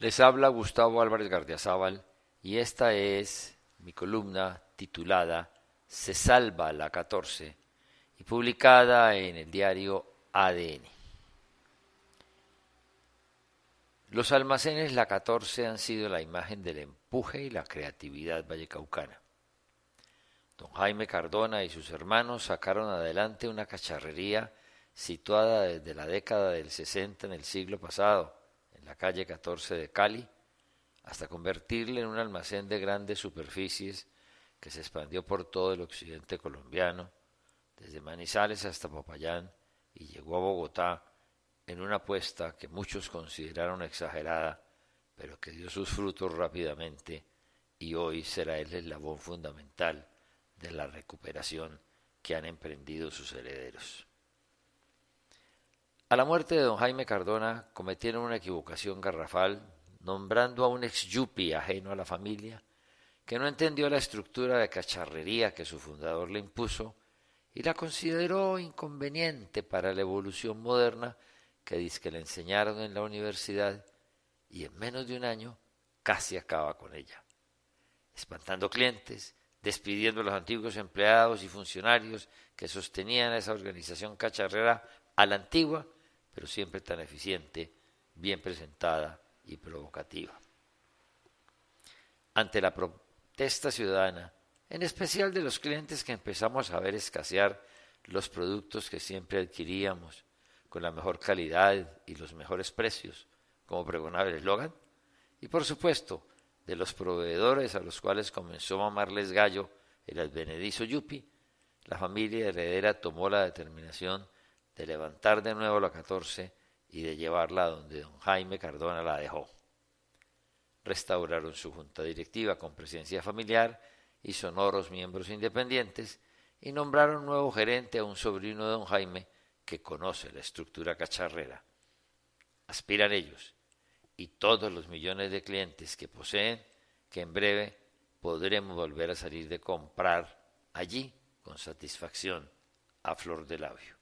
Les habla Gustavo Álvarez Gardiazabal y esta es mi columna titulada Se salva la 14 y publicada en el diario ADN. Los almacenes La 14 han sido la imagen del empuje y la creatividad vallecaucana. Don Jaime Cardona y sus hermanos sacaron adelante una cacharrería situada desde la década del 60 en el siglo pasado, la calle 14 de Cali, hasta convertirla en un almacén de grandes superficies que se expandió por todo el occidente colombiano, desde Manizales hasta Popayán, y llegó a Bogotá en una apuesta que muchos consideraron exagerada, pero que dio sus frutos rápidamente y hoy será el eslabón fundamental de la recuperación que han emprendido sus herederos. A la muerte de don Jaime Cardona cometieron una equivocación garrafal, nombrando a un ex yupi ajeno a la familia, que no entendió la estructura de cacharrería que su fundador le impuso y la consideró inconveniente para la evolución moderna que que le enseñaron en la universidad y en menos de un año casi acaba con ella, espantando clientes, despidiendo a los antiguos empleados y funcionarios que sostenían esa organización cacharrera a la antigua pero siempre tan eficiente, bien presentada y provocativa. Ante la protesta ciudadana, en especial de los clientes que empezamos a ver escasear los productos que siempre adquiríamos con la mejor calidad y los mejores precios, como pregonaba el eslogan, y por supuesto de los proveedores a los cuales comenzó a amarles gallo el advenedizo Yupi, la familia heredera tomó la determinación de levantar de nuevo la 14 y de llevarla donde don Jaime Cardona la dejó. Restauraron su junta directiva con presencia familiar y sonoros miembros independientes y nombraron nuevo gerente a un sobrino de don Jaime que conoce la estructura cacharrera. Aspiran ellos y todos los millones de clientes que poseen que en breve podremos volver a salir de comprar allí con satisfacción a flor de labio.